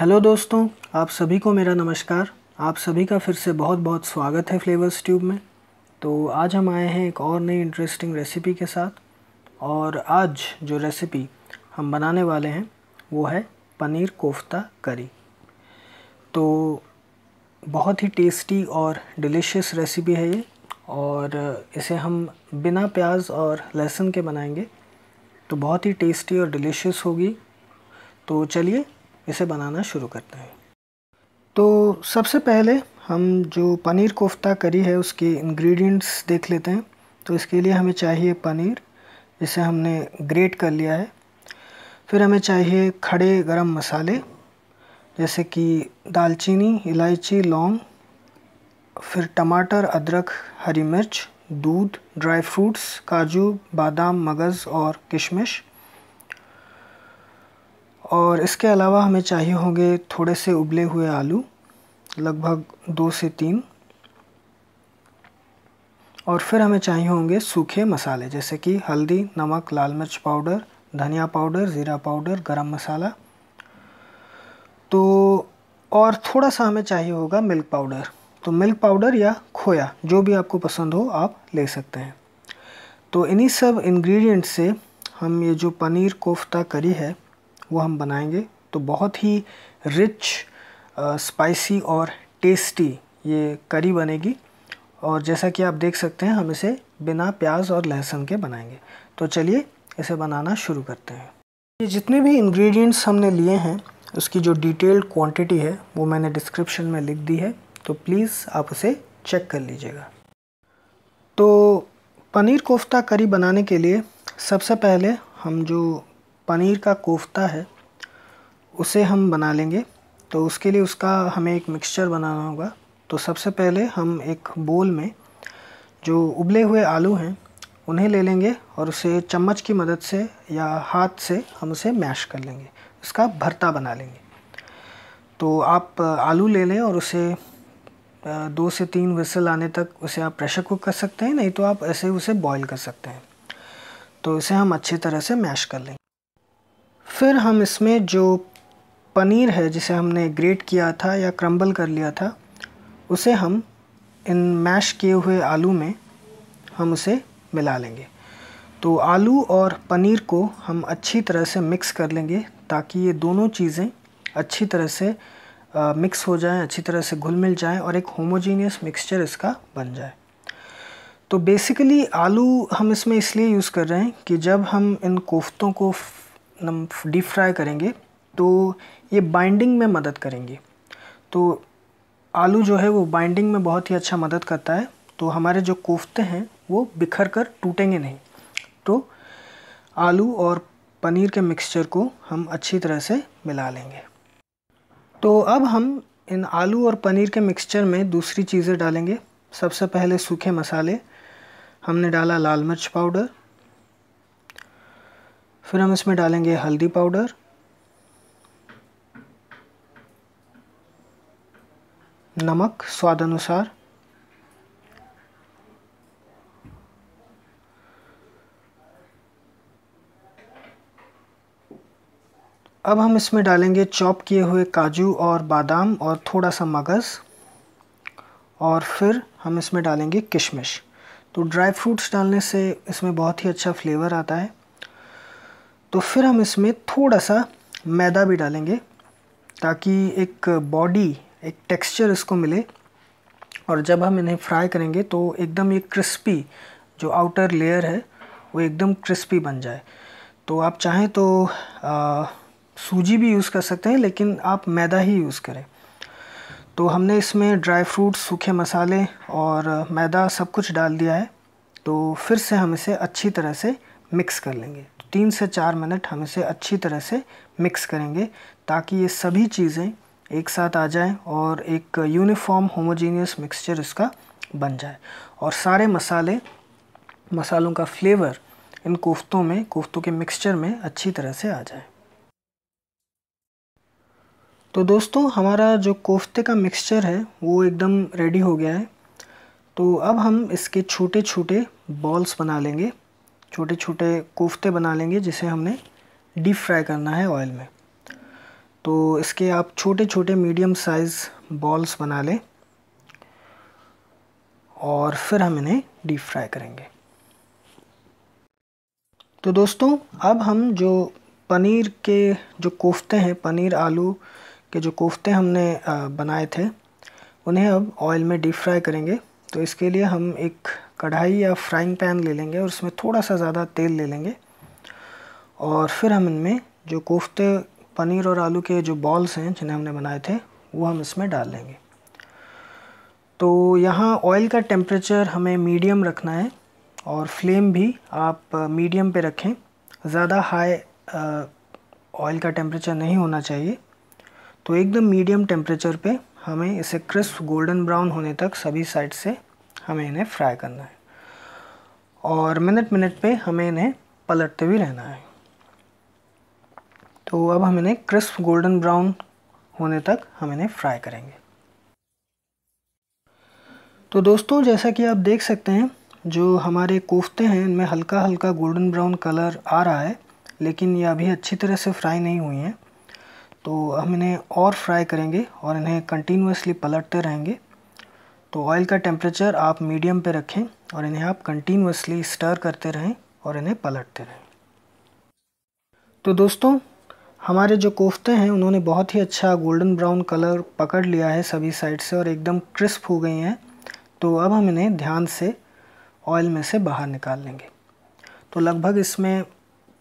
hello दोस्तों आप सभी को मेरा नमस्कार आप सभी का फिर से बहुत बहुत स्वागत है फ्लेवर्स ट्यूब में तो आज हम आए हैं एक और नई इंटरेस्टिंग रेसिपी के साथ और आज जो रेसिपी हम बनाने वाले हैं वो है पनीर कोफ्ता करी तो बहुत ही टेस्टी और डिलीशियस रेसिपी है ये और इसे हम बिना प्याज और लहसुन के बनाएंगे तो बहुत ही टेस्टी और डिलीशियस होगी तो चलिए इसे बनाना शुरू करते हैं तो सबसे पहले हम जो पनीर कोफ्ता करी है उसके इंग्रेडिएंट्स देख लेते हैं तो इसके लिए हमें चाहिए पनीर जिसे हमने ग्रेट कर लिया है फिर हमें चाहिए खड़े गरम मसाले जैसे कि दालचीनी इलायची लौंग फिर टमाटर अदरक हरी मिर्च दूध ड्राई फ्रूट्स काजू बादाम मगज़ और किशमिश और इसके अलावा हमें चाहिए होंगे थोड़े से उबले हुए आलू लगभग दो से तीन और फिर हमें चाहिए होंगे सूखे मसाले जैसे कि हल्दी नमक लाल मिर्च पाउडर धनिया पाउडर ज़ीरा पाउडर गरम मसाला तो और थोड़ा सा हमें चाहिए होगा मिल्क पाउडर तो मिल्क पाउडर या खोया जो भी आपको पसंद हो आप ले सकते हैं तो इन्हीं सब इंग्रेडिएंट से हम ये जो पनीर कोफ्ता करी है वो हम बनाएंगे तो बहुत ही रिच स्पाइसी और टेस्टी ये करी बनेगी और जैसा कि आप देख सकते हैं हम इसे बिना प्याज और लहसुन के बनाएंगे तो चलिए इसे बनाना शुरू करते हैं ये जितने भी इंग्रेडिएंट्स हमने लिए हैं उसकी जो डिटेल्ड क्वांटिटी है वो मैंने डिस्क्रिप्शन में लिख दी है तो प्लीज़ आप उसे चेक कर लीजिएगा तो पनीर कोफ्ता करी बनाने के लिए सबसे पहले हम जो पनीर का कोफ्ता है उसे हम बना लेंगे तो उसके लिए उसका हमें एक मिक्सचर बनाना होगा तो सबसे पहले हम एक बोल में जो उबले हुए आलू हैं उन्हें ले लेंगे और उसे चम्मच की मदद से या हाथ से हम उसे मैश कर लेंगे उसका भरता बना लेंगे तो आप आलू ले लें और उसे दो से तीन विसल आने तक उसे आप प्रेशर कुक कर सकते हैं नहीं तो आप ऐसे उसे बॉईल कर सकते हैं तो इसे हम अच्छी तरह से मैश कर लेंगे फिर हम इसमें जो पनीर है जिसे हमने ग्रेट किया था या क्रम्बल कर लिया था उसे हम इन मैश किए हुए आलू में हम उसे मिला लेंगे तो आलू और पनीर को हम अच्छी तरह से मिक्स कर लेंगे ताकि ये दोनों चीज़ें अच्छी तरह से आ, मिक्स हो जाएं अच्छी तरह से घुल मिल जाएं और एक होमोजीनियस मिक्सचर इसका बन जाए तो बेसिकली आलू हम इसमें इसलिए यूज़ कर रहे हैं कि जब हम इन कोफ्तों को हम डीप फ्राई करेंगे तो ये बाइंडिंग में मदद करेंगे तो आलू जो है वो बाइंडिंग में बहुत ही अच्छा मदद करता है तो हमारे जो कोफ्ते हैं वो बिखर कर टूटेंगे नहीं तो आलू और पनीर के मिक्सचर को हम अच्छी तरह से मिला लेंगे तो अब हम इन आलू और पनीर के मिक्सचर में दूसरी चीज़ें डालेंगे सबसे पहले सूखे मसाले हमने डाला लाल मिर्च पाउडर फिर हम इसमें डालेंगे हल्दी पाउडर नमक स्वाद अनुसार अब हम इसमें डालेंगे चॉप किए हुए काजू और बादाम और थोड़ा सा मगज़ और फिर हम इसमें डालेंगे किशमिश तो ड्राई फ्रूट्स डालने से इसमें बहुत ही अच्छा फ्लेवर आता है तो फिर हम इसमें थोड़ा सा मैदा भी डालेंगे ताकि एक बॉडी एक टेक्सचर इसको मिले और जब हम इन्हें फ्राई करेंगे तो एकदम ये क्रिस्पी जो आउटर लेयर है वो एकदम क्रिस्पी बन जाए तो आप चाहें तो आ, सूजी भी यूज़ कर सकते हैं लेकिन आप मैदा ही यूज़ करें तो हमने इसमें ड्राई फ्रूट सूखे मसाले और मैदा सब कुछ डाल दिया है तो फिर से हम इसे अच्छी तरह से मिक्स कर लेंगे तीन से चार मिनट हम इसे अच्छी तरह से मिक्स करेंगे ताकि ये सभी चीज़ें एक साथ आ जाएं और एक यूनिफॉर्म होमोजीनियस मिक्सचर इसका बन जाए और सारे मसाले मसालों का फ्लेवर इन कोफ्तों में कोफ्तों के मिक्सचर में अच्छी तरह से आ जाए तो दोस्तों हमारा जो कोफ्ते का मिक्सचर है वो एकदम रेडी हो गया है तो अब हम इसके छोटे छोटे बॉल्स बना लेंगे छोटे छोटे कोफ्ते बना लेंगे जिसे हमने डीप फ्राई करना है ऑयल में तो इसके आप छोटे छोटे मीडियम साइज़ बॉल्स बना लें और फिर हम इन्हें डीप फ्राई करेंगे तो दोस्तों अब हम जो पनीर के जो कोफ्ते हैं पनीर आलू के जो कोफ्ते हमने बनाए थे उन्हें अब ऑयल में डीप फ्राई करेंगे तो इसके लिए हम एक कढ़ाई या फ्राइंग पैन ले लेंगे और उसमें थोड़ा सा ज़्यादा तेल ले लेंगे और फिर हम इनमें जो कोफ्ते पनीर और आलू के जो बॉल्स हैं जिन्हें हमने बनाए थे वो हम इसमें डाल लेंगे तो यहाँ ऑयल का टेम्परेचर हमें मीडियम रखना है और फ्लेम भी आप मीडियम uh, पे रखें ज़्यादा हाई ऑयल uh, का टेम्परेचर नहीं होना चाहिए तो एकदम मीडियम टेम्परेचर पे हमें इसे क्रिस्प गोल्डन ब्राउन होने तक सभी साइड से हमें इन्हें फ्राई करना है और मिनट मिनट पे हमें इन्हें पलटते भी रहना है तो अब हम इन्हें क्रिस्प गोल्डन ब्राउन होने तक हम इन्हें फ्राई करेंगे तो दोस्तों जैसा कि आप देख सकते हैं जो हमारे कोफ्ते हैं इनमें हल्का हल्का गोल्डन ब्राउन कलर आ रहा है लेकिन ये अभी अच्छी तरह से फ्राई नहीं हुई हैं तो हम इन्हें और फ्राई करेंगे और इन्हें कंटिन्यूसली पलटते रहेंगे तो ऑयल का टेम्परेचर आप मीडियम पे रखें और इन्हें आप कंटिन्यूसली स्टर करते रहें और इन्हें पलटते रहें तो दोस्तों हमारे जो कोफ्ते हैं उन्होंने बहुत ही अच्छा गोल्डन ब्राउन कलर पकड़ लिया है सभी साइड से और एकदम क्रिस्प हो गई हैं तो अब हम इन्हें ध्यान से ऑयल में से बाहर निकाल लेंगे तो लगभग इसमें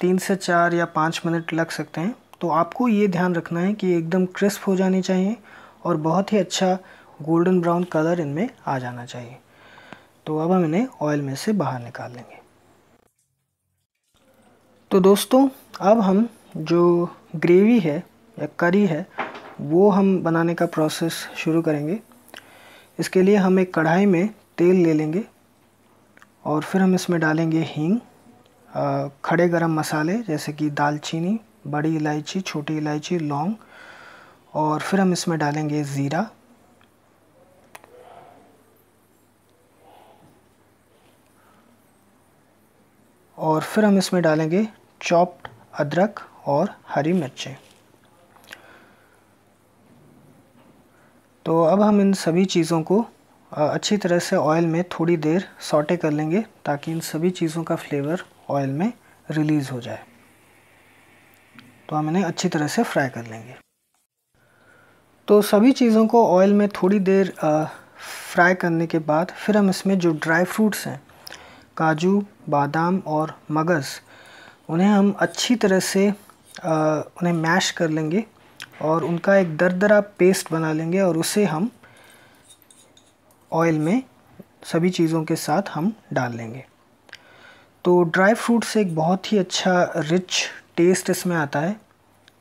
तीन से चार या पाँच मिनट लग सकते हैं तो आपको ये ध्यान रखना है कि एकदम क्रिस्प हो जानी चाहिए और बहुत ही अच्छा गोल्डन ब्राउन कलर इनमें आ जाना चाहिए तो अब हम इन्हें ऑयल में से बाहर निकाल लेंगे तो दोस्तों अब हम जो ग्रेवी है या करी है वो हम बनाने का प्रोसेस शुरू करेंगे इसके लिए हम एक कढ़ाई में तेल ले लेंगे और फिर हम इसमें डालेंगे हींग खड़े गरम मसाले जैसे कि दालचीनी बड़ी इलायची छोटी इलायची लौंग और फिर हम इसमें डालेंगे ज़ीरा और फिर हम इसमें डालेंगे चॉप्ड अदरक और हरी मिर्चें तो अब हम इन सभी चीज़ों को अच्छी तरह से ऑयल में थोड़ी देर सॉटे कर लेंगे ताकि इन सभी चीज़ों का फ्लेवर ऑयल में रिलीज़ हो जाए तो हम इन्हें अच्छी तरह से फ्राई कर लेंगे तो सभी चीज़ों को ऑयल में थोड़ी देर फ्राई करने के बाद फिर हम इसमें जो ड्राई फ्रूट्स हैं काजू बादाम और मगज़ उन्हें हम अच्छी तरह से आ, उन्हें मैश कर लेंगे और उनका एक दरदरा पेस्ट बना लेंगे और उसे हम ऑयल में सभी चीज़ों के साथ हम डाल लेंगे तो ड्राई फ्रूट से एक बहुत ही अच्छा रिच टेस्ट इसमें आता है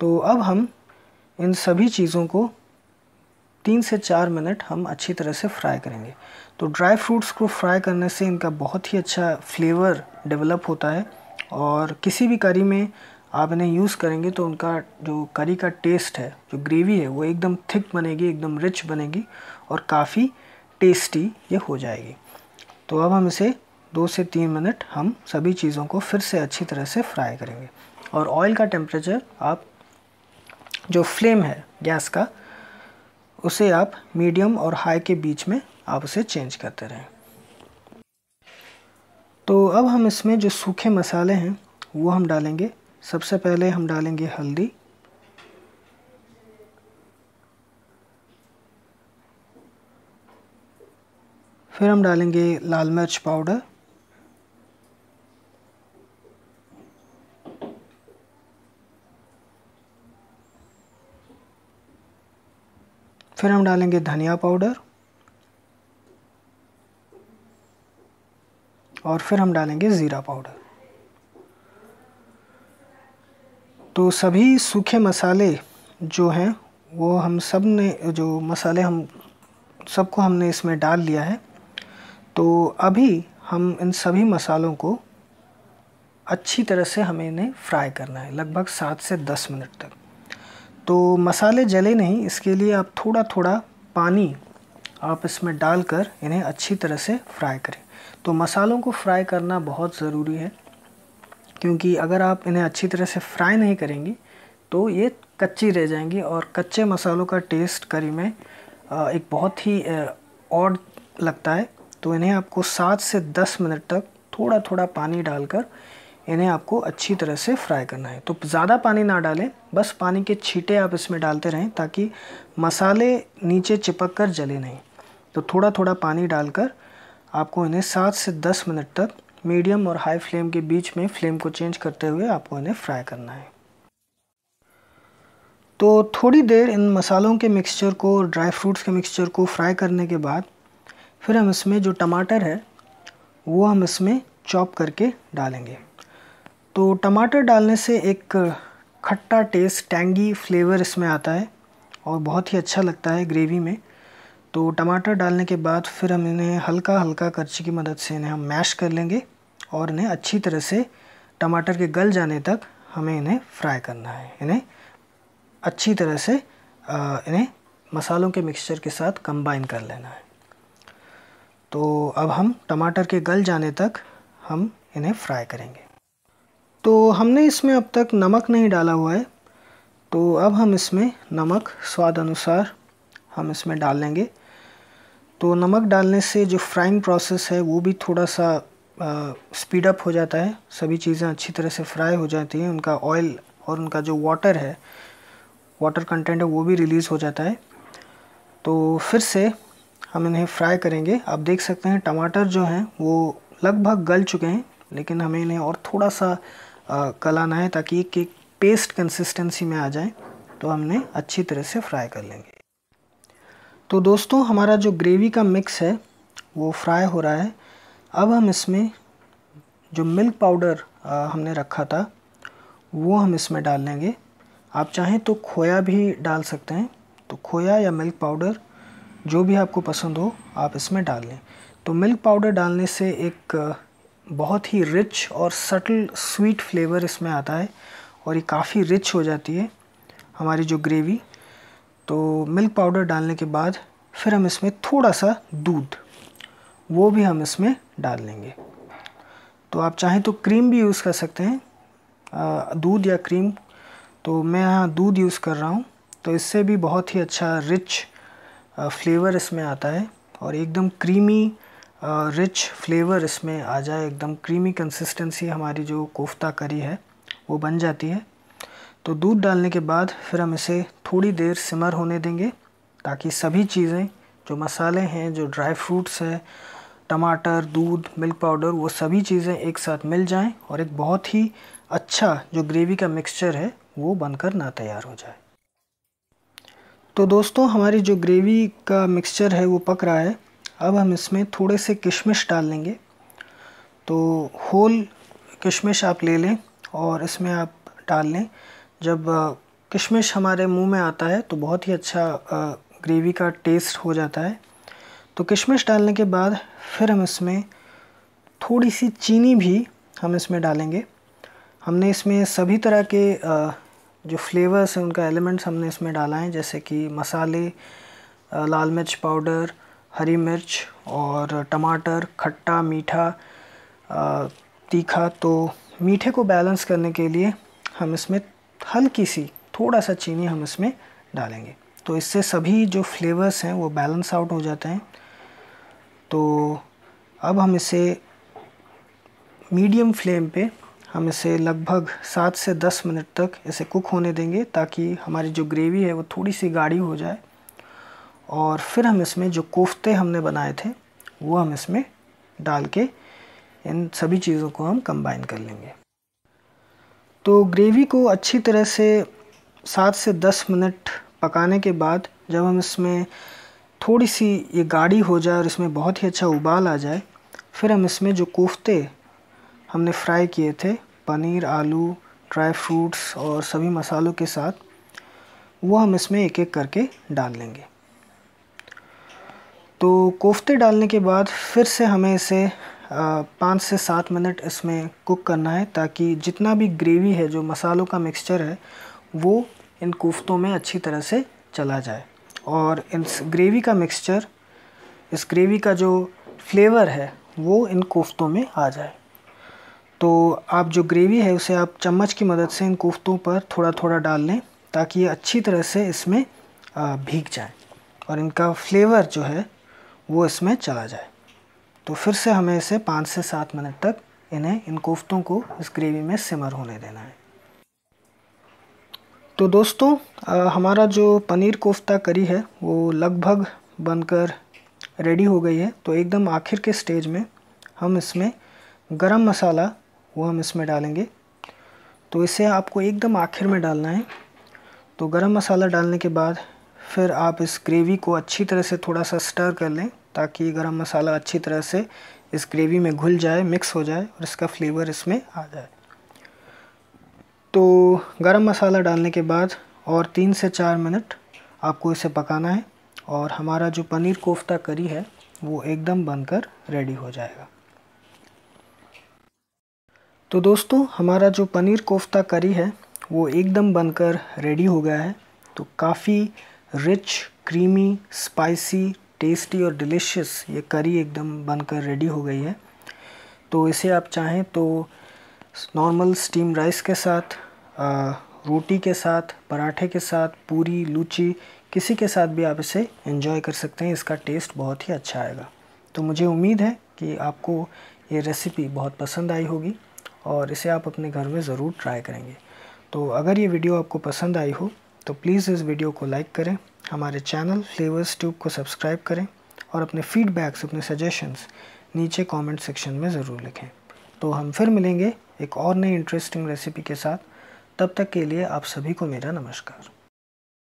तो अब हम इन सभी चीज़ों को तीन से चार मिनट हम अच्छी तरह से फ्राई करेंगे तो ड्राई फ्रूट्स को फ्राई करने से इनका बहुत ही अच्छा फ्लेवर डेवलप होता है और किसी भी करी में आप इन्हें यूज़ करेंगे तो उनका जो करी का टेस्ट है जो ग्रेवी है वो एकदम थिक बनेगी एकदम रिच बनेगी और काफ़ी टेस्टी ये हो जाएगी तो अब हम इसे दो से तीन मिनट हम सभी चीज़ों को फिर से अच्छी तरह से फ्राई करेंगे और ऑयल का टेम्परेचर आप जो फ्लेम है गैस का उसे आप मीडियम और हाई के बीच में आप उसे चेंज करते रहें तो अब हम इसमें जो सूखे मसाले हैं वो हम डालेंगे सबसे पहले हम डालेंगे हल्दी फिर हम डालेंगे लाल मिर्च पाउडर फिर हम डालेंगे धनिया पाउडर और फिर हम डालेंगे ज़ीरा पाउडर तो सभी सूखे मसाले जो हैं वो हम सब ने जो मसाले हम सबको हमने इसमें डाल लिया है तो अभी हम इन सभी मसालों को अच्छी तरह से हमें इन्हें फ्राई करना है लगभग सात से दस मिनट तक तो मसाले जले नहीं इसके लिए आप थोड़ा थोड़ा पानी आप इसमें डालकर इन्हें अच्छी तरह से फ्राई करें तो मसालों को फ्राई करना बहुत ज़रूरी है क्योंकि अगर आप इन्हें अच्छी तरह से फ्राई नहीं करेंगे तो ये कच्ची रह जाएंगी और कच्चे मसालों का टेस्ट करी में एक बहुत ही ऑड लगता है तो इन्हें आपको सात से दस मिनट तक थोड़ा थोड़ा पानी डालकर इन्हें आपको अच्छी तरह से फ्राई करना है तो ज़्यादा पानी ना डालें बस पानी के छींटे आप इसमें डालते रहें ताकि मसाले नीचे चिपक कर जले नहीं तो थोड़ा थोड़ा पानी डालकर आपको इन्हें सात से दस मिनट तक मीडियम और हाई फ्लेम के बीच में फ्लेम को चेंज करते हुए आपको इन्हें फ्राई करना है तो थोड़ी देर इन मसालों के मिक्सचर को ड्राई फ्रूट्स के मिक्सचर को फ्राई करने के बाद फिर हम इसमें जो टमाटर है वो हम इसमें चॉप करके डालेंगे तो टमाटर डालने से एक खट्टा टेस्ट टैंगी फ्लेवर इसमें आता है और बहुत ही अच्छा लगता है ग्रेवी में तो टमाटर डालने के बाद फिर हम इन्हें हल्का हल्का करछी की मदद से इन्हें हम मैश कर लेंगे और इन्हें अच्छी तरह से टमाटर के गल जाने तक हमें इन्हें फ्राई करना है इन्हें अच्छी तरह से इन्हें मसालों के मिक्सचर के साथ कंबाइन कर लेना है तो अब हम टमाटर के गल जाने तक हम इन्हें फ्राई करेंगे तो हमने इसमें अब तक नमक नहीं डाला हुआ है तो अब हम इसमें नमक स्वाद अनुसार हम इसमें डाल लेंगे तो नमक डालने से जो फ्राइंग प्रोसेस है वो भी थोड़ा सा स्पीड अप हो जाता है सभी चीज़ें अच्छी तरह से फ्राई हो जाती हैं उनका ऑयल और उनका जो वाटर है वाटर कंटेंट है वो भी रिलीज़ हो जाता है तो फिर से हम इन्हें फ्राई करेंगे आप देख सकते हैं टमाटर जो हैं वो लगभग गल चुके हैं लेकिन हमें इन्हें और थोड़ा सा कल आना है ताकि एक एक पेस्ट कंसिस्टेंसी में आ जाए तो हमने अच्छी तरह से फ्राई कर लेंगे तो दोस्तों हमारा जो ग्रेवी का मिक्स है वो फ्राई हो रहा है अब हम इसमें जो मिल्क पाउडर हमने रखा था वो हम इसमें डाल लेंगे आप चाहें तो खोया भी डाल सकते हैं तो खोया या मिल्क पाउडर जो भी आपको पसंद हो आप इसमें डाल लें तो मिल्क पाउडर डालने से एक बहुत ही रिच और सटल स्वीट फ्लेवर इसमें आता है और ये काफ़ी रिच हो जाती है हमारी जो ग्रेवी तो मिल्क पाउडर डालने के बाद फिर हम इसमें थोड़ा सा दूध वो भी हम इसमें डाल लेंगे तो आप चाहें तो क्रीम भी यूज़ कर सकते हैं दूध या क्रीम तो मैं यहाँ दूध यूज़ कर रहा हूँ तो इससे भी बहुत ही अच्छा रिच फ्लेवर इसमें आता है और एकदम क्रीमी रिच फ्लेवर इसमें आ जाए एकदम क्रीमी कंसिस्टेंसी हमारी जो कोफ्ता करी है वो बन जाती है तो दूध डालने के बाद फिर हम इसे थोड़ी देर सिमर होने देंगे ताकि सभी चीज़ें जो मसाले हैं जो ड्राई फ्रूट्स है टमाटर दूध मिल्क पाउडर वो सभी चीज़ें एक साथ मिल जाएं और एक बहुत ही अच्छा जो ग्रेवी का मिक्सचर है वो बनकर ना तैयार हो जाए तो दोस्तों हमारी जो ग्रेवी का मिक्सचर है वो पक रहा है अब हम इसमें थोड़े से किशमिश डाल लेंगे तो होल किशमिश आप ले लें और इसमें आप डाल लें जब किशमिश हमारे मुंह में आता है तो बहुत ही अच्छा ग्रेवी का टेस्ट हो जाता है तो किशमिश डालने के बाद फिर हम इसमें थोड़ी सी चीनी भी हम इसमें डालेंगे हमने इसमें सभी तरह के जो फ्लेवर्स हैं उनका एलिमेंट्स हमने इसमें डाला है जैसे कि मसाले लाल मिर्च पाउडर हरी मिर्च और टमाटर खट्टा मीठा तीखा तो मीठे को बैलेंस करने के लिए हम इसमें हल्की सी थोड़ा सा चीनी हम इसमें डालेंगे तो इससे सभी जो फ्लेवर्स हैं वो बैलेंस आउट हो जाते हैं तो अब हम इसे मीडियम फ्लेम पे हम इसे लगभग सात से दस मिनट तक इसे कुक होने देंगे ताकि हमारी जो ग्रेवी है वो थोड़ी सी गाढ़ी हो जाए और फिर हम इसमें जो कोफ्ते हमने बनाए थे वो हम इसमें डाल के इन सभी चीज़ों को हम कंबाइन कर लेंगे तो ग्रेवी को अच्छी तरह से सात से दस मिनट पकाने के बाद जब हम इसमें थोड़ी सी ये गाढ़ी हो जाए और इसमें बहुत ही अच्छा उबाल आ जाए फिर हम इसमें जो कोफ्ते हमने फ्राई किए थे पनीर आलू ड्राई फ्रूट्स और सभी मसालों के साथ वो हम इसमें एक एक करके डाल लेंगे तो कोफ्ते डालने के बाद फिर से हमें इसे पाँच से सात मिनट इसमें कुक करना है ताकि जितना भी ग्रेवी है जो मसालों का मिक्सचर है वो इन कोफ्तों में अच्छी तरह से चला जाए और इस ग्रेवी का मिक्सचर इस ग्रेवी का जो फ्लेवर है वो इन कोफ्तों में आ जाए तो आप जो ग्रेवी है उसे आप चम्मच की मदद से इन कोफ्तों पर थोड़ा थोड़ा डाल लें ताकि ये अच्छी तरह से इसमें भीग जाए और इनका फ्लेवर जो है वो इसमें चला जाए तो फिर से हमें इसे पाँच से सात मिनट तक इन्हें इन कोफ्तों को इस ग्रेवी में सिमर होने देना है तो दोस्तों आ, हमारा जो पनीर कोफ्ता करी है वो लगभग बनकर रेडी हो गई है तो एकदम आखिर के स्टेज में हम इसमें गरम मसाला वो हम इसमें डालेंगे तो इसे आपको एकदम आखिर में डालना है तो गरम मसाला डालने के बाद फिर आप इस ग्रेवी को अच्छी तरह से थोड़ा सा स्टर कर लें ताकि गरम मसाला अच्छी तरह से इस ग्रेवी में घुल जाए मिक्स हो जाए और इसका फ्लेवर इसमें आ जाए तो गरम मसाला डालने के बाद और तीन से चार मिनट आपको इसे पकाना है और हमारा जो पनीर कोफ्ता करी है वो एकदम बनकर रेडी हो जाएगा तो दोस्तों हमारा जो पनीर कोफ्ता करी है वो एकदम बनकर रेडी हो गया है तो काफ़ी रिच क्रीमी स्पाइसी टेस्टी और डिलीशियस ये करी एकदम बनकर रेडी हो गई है तो इसे आप चाहें तो नॉर्मल स्टीम राइस के साथ आ, रोटी के साथ पराठे के साथ पूरी लूची किसी के साथ भी आप इसे इन्जॉय कर सकते हैं इसका टेस्ट बहुत ही अच्छा आएगा तो मुझे उम्मीद है कि आपको ये रेसिपी बहुत पसंद आई होगी और इसे आप अपने घर में ज़रूर ट्राई करेंगे तो अगर ये वीडियो आपको पसंद आई हो तो प्लीज़ इस वीडियो को लाइक करें हमारे चैनल फ्लेवर्स ट्यूब को सब्सक्राइब करें और अपने फीडबैक्स अपने सजेशंस नीचे कमेंट सेक्शन में ज़रूर लिखें तो हम फिर मिलेंगे एक और नई इंटरेस्टिंग रेसिपी के साथ तब तक के लिए आप सभी को मेरा नमस्कार